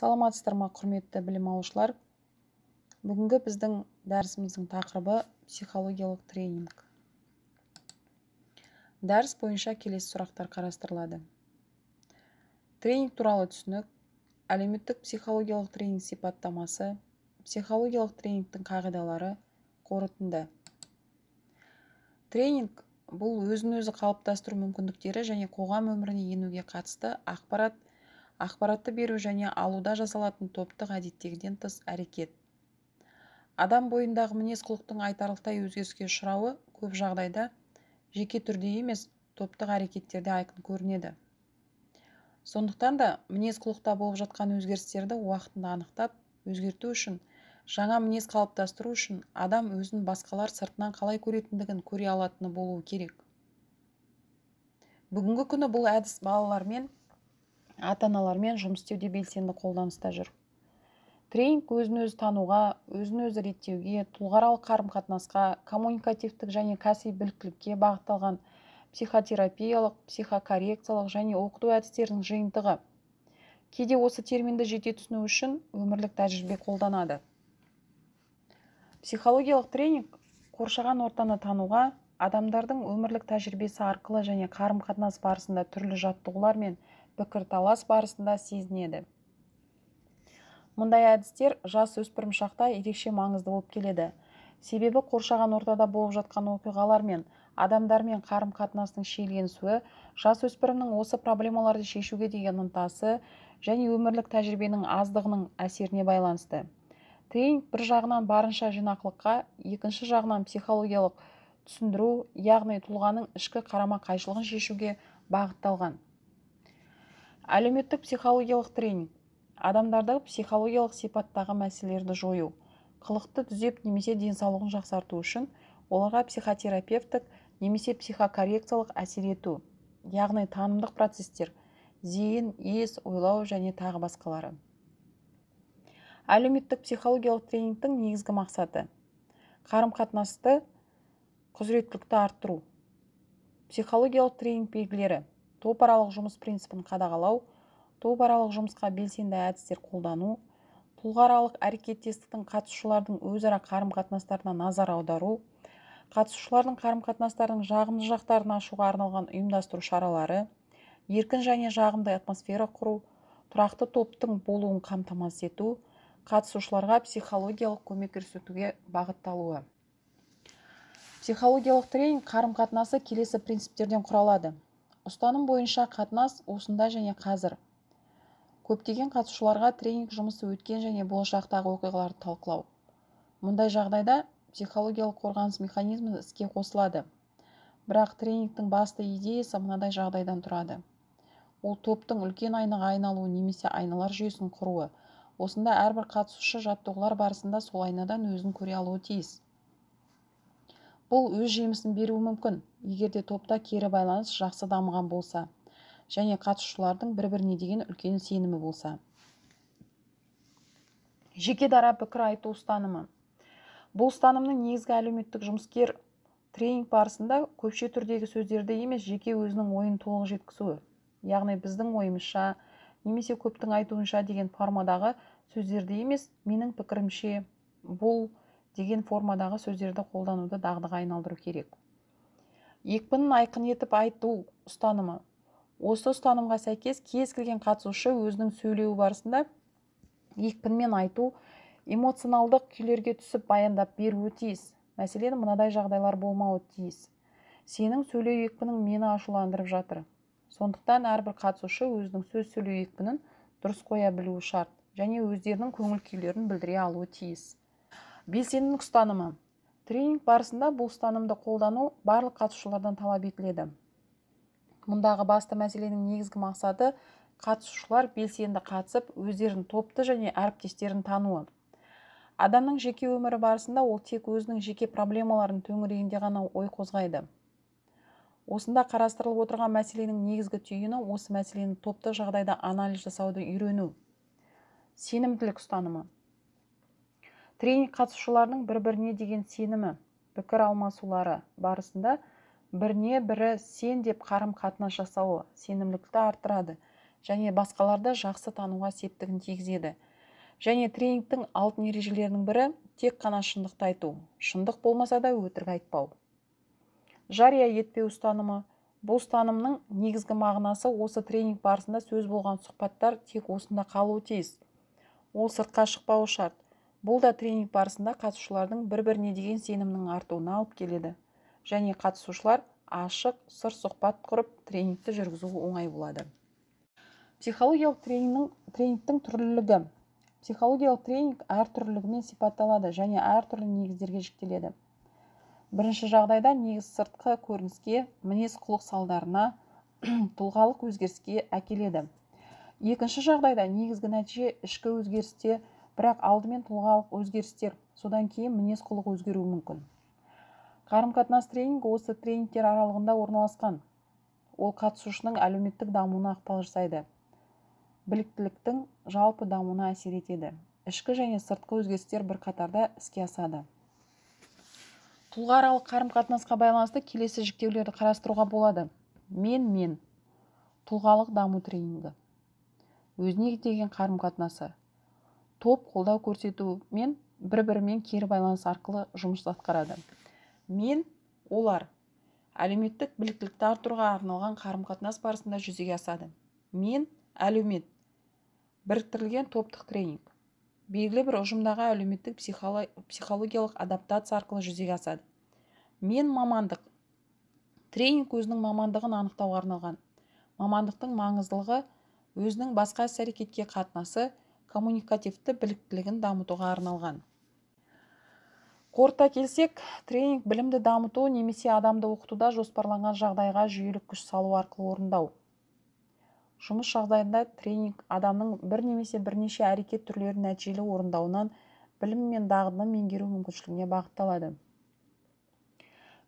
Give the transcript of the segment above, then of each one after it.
саламатсыздар ма құрметті білім алушылар бүгінгі біздің дәрісіміздің тақырыбы психологиялық тренинг дәріс бойынша келесі сұрақтар қарастырылады тренинг туралы түсінік әлеуметтік психологиялық тренинг сипаттамасы психологиялық тренингтің қағидалары қорытынды тренинг бұл өзін өзі қалыптастыру мүмкіндіктері және қоғам өміріне енуге қатысты ақпарат ақпаратты беру және алуда жасалатын топтық әдеттегіден тыс әрекет адам бойындағы мінез құлықтың айтарлықтай өзгеріске ұшырауы көп жағдайда жеке түрде емес топтық әрекеттерде айқын көрінеді сондықтан да мінез құлықта болып жатқан өзгерістерді уақытында анықтап өзгерту үшін жаңа мінез қалыптастыру үшін адам өзін басқалар сыртынан қалай көретіндігін көре алатыны болуы керек бүгінгі күні бұл әдіс балалармен ата аналармен жұмыс істеуде белсенді қолданыста жүр тренинг өзін өзі тануға өзін өзі реттеуге тұлғаралық қарым қатынасқа коммуникативтік және кәсіби біліктілікке бағытталған психотерапиялық психокоррекциялық және оқыту әдістерінің жиынтығы кейде осы терминді жете түсіну үшін өмірлік тәжірибе қолданады психологиялық тренинг қоршаған ортаны тануға адамдардың өмірлік тәжірибесі арқылы және қарым қатынас барысында түрлі жаттығулар мен пікірталас барысында сезінеді мұндай әдістер жас өспірім шақта ерекше маңызды болып келеді себебі қоршаған ортада болып жатқан оқиғалар мен адамдармен қарым қатынастың шиеленісуі өспірімнің осы проблемаларды шешуге деген ынтасы және өмірлік тәжірибенің аздығының әсеріне байланысты тренинг бір жағынан барынша жинақылыққа екінші жағынан психологиялық түсіндіру яғни тұлғаның ішкі қарама қайшылығын шешуге бағытталған әлеуметтік психологиялық тренинг адамдарды психологиялық сипаттағы мәселелерді жою қылықты түзеп немесе денсаулығын жақсарту үшін оларға психотерапевтік немесе психокоррекциялық әсер ету яғни танымдық процестер зейін ес ойлау және тағы басқалары әлеуметтік психологиялық тренингтің негізгі мақсаты қарым қатынасты құзыреттілікті арттыру психологиялық тренинг белгілері топаралық жұмыс принципін қадағалау топаралық жұмысқа белсенді әдістер қолдану тұлғааралық әрекеттестіктің қатысушылардың өзара қарым қатынастарына назар аудару қатысушылардың қарым қатынастарының жағымды жақтарын ашуға арналған ұйымдастыру шаралары еркін және жағымды атмосфера құру тұрақты топтың болуын қамтамасыз ету қатысушыларға психологиялық көмек көрсетуге бағытталуы психологиялық тренинг қарым қатынасы келесі принциптерден құралады ұстаным бойынша қатынас осында және қазір көптеген қатысушыларға тренинг жұмысы өткен және болашақтағы оқиғаларды талқылау мұндай жағдайда психологиялық қорғаныс механизмі іске қосылады бірақ тренингтің басты идеясы мынадай жағдайдан тұрады ол топтың үлкен айнаға айналуы немесе айналар жүйесін құруы осында әрбір қатысушы жаттығулар барысында сол айнадан өзін көре алуы тиіс бұл өз жемісін беруі мүмкін егер де топта кері байланыс жақсы дамыған болса және қатысушылардың бір біріне деген үлкен сенімі болса жеке дара пікір айту ұстанымы бұл ұстанымның негізгі әлеуметтік жұмыскер тренинг барысында көпше түрдегі сөздерді емес жеке өзінің ойын толық жеткізуі яғни біздің ойымызша немесе көптің айтуынша деген формадағы сөздерді емес менің пікірімше бұл деген формадағы сөздерді қолдануды дағдыға айналдыру керек екпінін айқын етіп айту ұстанымы осы ұстанымға сәйкес кез келген қатысушы өзінің сөйлеуі барысында екпінмен айту эмоционалдық күйлерге түсіп баяндап беруі тиіс мәселен мынадай жағдайлар болмауы тиіс сенің сөйлеу екпінің мені ашуландырып жатыр сондықтан әрбір қатысушы өзінің сөз сөйлеу екпінін дұрыс қоя білуі шарт және өздерінің көңіл күйлерін білдіре алуы тиіс белсенділік ұстанымы тренинг барысында бұл ұстанымды қолдану барлық қатысушылардан талап етіледі мұндағы басты мәселенің негізгі мақсаты қатысушылар белсенді қатысып өздерін топты және әріптестерін тануы адамның жеке өмірі барысында ол тек өзінің жеке проблемаларын төңірегінде ғана ой қозғайды осында қарастырылып отырған мәселенің негізгі түйіні осы мәселені топты жағдайда анализ жасауды үйрену сенімділік ұстанымы тренинг қатысушыларының бір біріне деген сенімі пікір алмасулары барысында біріне бірі сен деп қарым қатынас жасауы сенімділікті арттырады және басқаларды жақсы тануға септігін тигізеді және тренингтің алтын ережелерінің бірі тек қана шындықты айту шындық болмаса да өтірік айтпау жария етпеу ұстанымы бұл ұстанымның негізгі мағынасы осы тренинг барысында сөз болған сұхбаттар тек осында қалуы тиіс ол сыртқа шықпауы шарт бұл да тренинг барысында қатысушылардың бір біріне деген сенімінің артуына алып келеді және қатысушылар ашық сыр сұхбат құрып тренингті жүргізу оңай болады психологиялық тренингтің тренингтің түрлілігі психологиялық тренинг әртүрлілігімен сипатталады және әртүрлі негіздерге жіктеледі бірінші жағдайда негіз сыртқы көрініске мінез құлық салдарына тұлғалық өзгеріске әкеледі екінші жағдайда негізгі нәтиже ішкі өзгерісте бірақ алдымен тұлғалық өзгерістер содан кейін мінез құлық өзгеруі мүмкін қарым қатынас тренингі осы тренингтер аралығында орналасқан ол қатысушының әлеуметтік дамуына ықпал жасайды біліктіліктің жалпы дамуына әсер етеді ішкі және сыртқы өзгерістер бір қатарда іске асады тұлғааралық қарым қатынасқа байланысты келесі жіктеулерді қарастыруға болады мен мен тұлғалық даму тренингі өзіне деген қарым қатынасы топ қолдау көрсету мен бір бірімен кері байланыс арқылы жұмыс атқарады мен олар әлеуметтік біліктілікті арттыруға арналған қарым қатынас барысында жүзеге асады мен әлеумет біріктірілген топтық тренинг белгілі бір ұжымдағы әлеуметтік психологиялық адаптация арқылы жүзеге асады мен мамандық тренинг өзінің мамандығын анықтауға арналған мамандықтың маңыздылығы өзінің басқа іс әрекетке қатынасы коммуникативті біліктілігін дамытуға арналған қорыта келсек тренинг білімді дамыту немесе адамды оқытуда жоспарланған жағдайға жүйелік күш салу арқылы орындау жұмыс жағдайында тренинг адамның бір немесе бірнеше әрекет түрлерін нәтижелі орындауынан білім мен дағдыны меңгеру мүмкіншілігіне бағытталады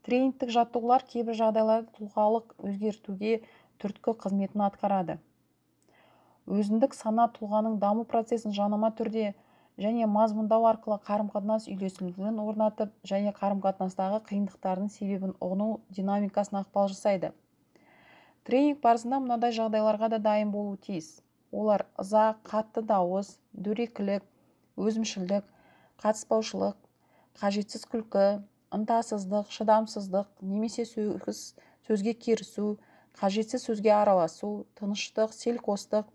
тренингтік жаттығулар кейбір жағдайларда тұлғалық өзгертуге түрткі қызметін атқарады өзіндік сана тұлғаның даму процесін жанама түрде және мазмұндау арқылы қарым қатынас үйлесімділігін орнатып және қарым қатынастағы қиындықтардың себебін ұғыну динамикасына ықпал жасайды тренинг барысында мынадай жағдайларға да дайын болуы тиіс олар ыза қатты дауыс дөрекілік өзімшілдік қатыспаушылық қажетсіз күлкі ынтасыздық шыдамсыздық немесе сөз, сөзге керісу қажетсіз сөзге араласу тыныштық селқостық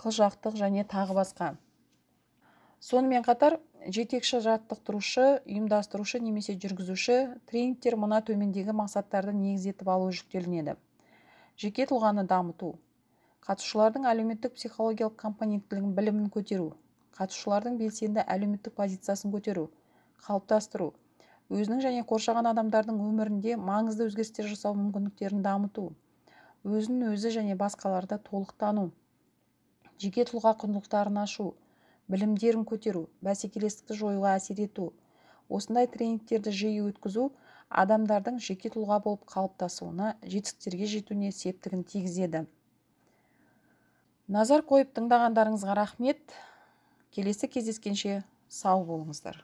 қылжақтық және тағы басқа сонымен қатар жетекші жаттықтырушы ұйымдастырушы немесе жүргізуші тренингтер мына төмендегі мақсаттарды негіз етіп алу жүктелінеді жеке тұлғаны дамыту қатысушылардың әлеуметтік психологиялық компоненттілігін білімін көтеру қатысушылардың белсенді әлеуметтік позициясын көтеру қалыптастыру өзінің және қоршаған адамдардың өмірінде маңызды өзгерістер жасау мүмкіндіктерін дамыту өзін өзі және басқаларды толық жеке тұлға құндылықтарын ашу білімдерін көтеру бәсекелестікті жоюға әсер ету осындай тренингтерді жиі өткізу адамдардың жеке тұлға болып қалыптасуына жетістіктерге жетуіне септігін тигізеді назар қойып тыңдағандарыңызға рахмет келесі кездескенше сау болыңыздар